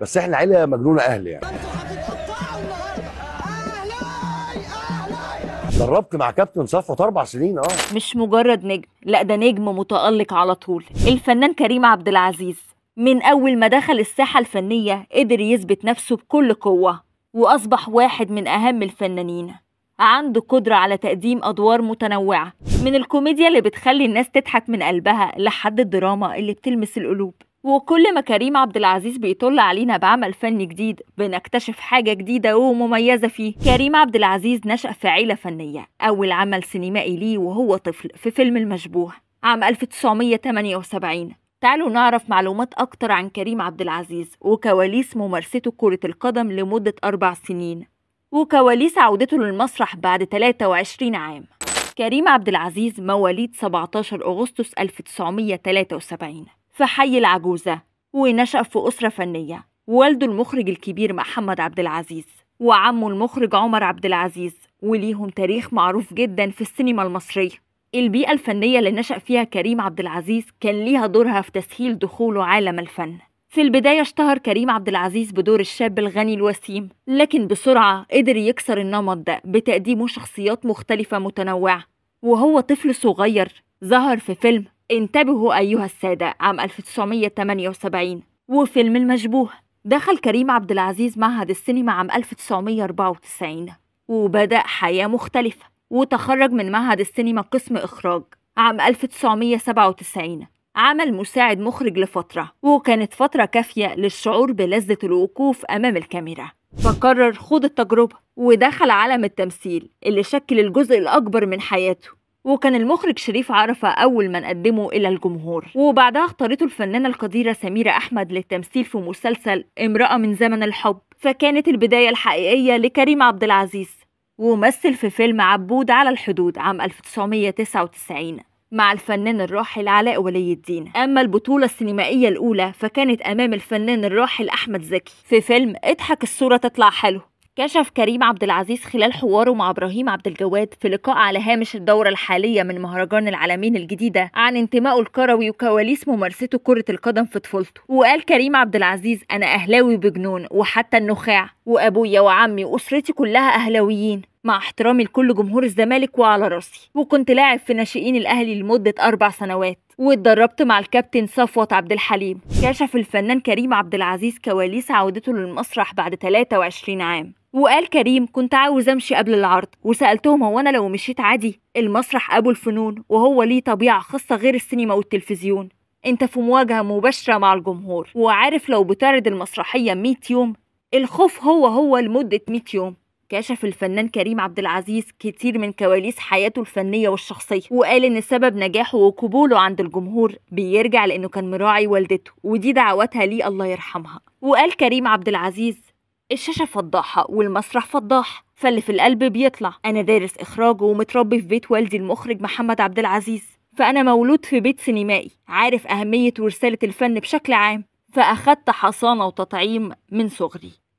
بس احنا عيله مجنونه اهل يعني دربت مع كابتن صفوت اربع سنين اه مش مجرد نجم لا ده نجم متالق على طول الفنان كريم عبد العزيز من اول ما دخل الساحه الفنيه قدر يثبت نفسه بكل قوه واصبح واحد من اهم الفنانين عنده قدرة على تقديم أدوار متنوعة من الكوميديا اللي بتخلي الناس تضحك من قلبها لحد الدراما اللي بتلمس القلوب وكل ما كريم عبد العزيز بيطل علينا بعمل فني جديد بنكتشف حاجة جديدة ومميزة فيه كريم عبد العزيز نشأ في عيلة فنية أول عمل سينمائي ليه وهو طفل في فيلم المشبوه عام 1978 تعالوا نعرف معلومات أكتر عن كريم عبد العزيز وكواليس ممارسته كرة القدم لمدة أربع سنين وكواليس عودته للمسرح بعد 23 عام كريم عبد العزيز مواليد 17 أغسطس 1973 في حي العجوزة ونشأ في أسرة فنية والده المخرج الكبير محمد عبد العزيز وعمه المخرج عمر عبد العزيز وليهم تاريخ معروف جدا في السينما المصرية البيئة الفنية اللي نشأ فيها كريم عبد العزيز كان ليها دورها في تسهيل دخوله عالم الفن في البداية اشتهر كريم عبد العزيز بدور الشاب الغني الوسيم لكن بسرعة قدر يكسر النمط ده بتقديمه شخصيات مختلفة متنوعة وهو طفل صغير ظهر في فيلم انتبهوا أيها السادة عام 1978 وفيلم المشبوه دخل كريم عبد العزيز معهد السينما عام 1994 وبدأ حياة مختلفة وتخرج من معهد السينما قسم إخراج عام 1997 عمل مساعد مخرج لفترة وكانت فترة كافية للشعور بلذة الوقوف أمام الكاميرا فقرر خوض التجربة ودخل عالم التمثيل اللي شكل الجزء الأكبر من حياته وكان المخرج شريف عرفة أول من قدمه إلى الجمهور وبعدها اختارته الفنانة القديرة سميرة أحمد للتمثيل في مسلسل امرأة من زمن الحب فكانت البداية الحقيقية لكريم عبد العزيز ومثل في فيلم عبود على الحدود عام 1999 مع الفنان الراحل علاء ولي الدين أما البطولة السينمائية الأولى فكانت أمام الفنان الراحل أحمد زكي في فيلم اضحك الصورة تطلع حلو كشف كريم عبد العزيز خلال حواره مع ابراهيم عبد الجواد في لقاء على هامش الدوره الحاليه من مهرجان العالمين الجديده عن انتمائه الكروي وكواليس ممارسته كره القدم في طفولته وقال كريم عبد العزيز انا اهلاوي بجنون وحتى النخاع وابويا وعمي واسرتي كلها اهلاويين مع احترامي لكل جمهور الزمالك وعلى راسي وكنت لاعب في ناشئين الاهلي لمده اربع سنوات واتدربت مع الكابتن صفوت عبد الحليم كشف الفنان كريم عبد العزيز كواليس عودته للمسرح بعد 23 عام وقال كريم كنت عاوز امشي قبل العرض وسالتهم هو انا لو مشيت عادي المسرح ابو الفنون وهو ليه طبيعه خاصه غير السينما والتلفزيون انت في مواجهه مباشره مع الجمهور وعارف لو بتعرض المسرحيه 100 يوم الخوف هو هو لمده 100 يوم كشف الفنان كريم عبد العزيز كتير من كواليس حياته الفنيه والشخصيه وقال ان سبب نجاحه وقبوله عند الجمهور بيرجع لانه كان مراعي والدته ودي دعواتها ليه الله يرحمها وقال كريم عبد العزيز الشاشة فضاحة والمسرح فضاح فاللي في القلب بيطلع أنا دارس إخراج ومتربي في بيت والدي المخرج محمد عبد العزيز فأنا مولود في بيت سينمائي عارف أهمية ورسالة الفن بشكل عام فأخدت حصانة وتطعيم من صغري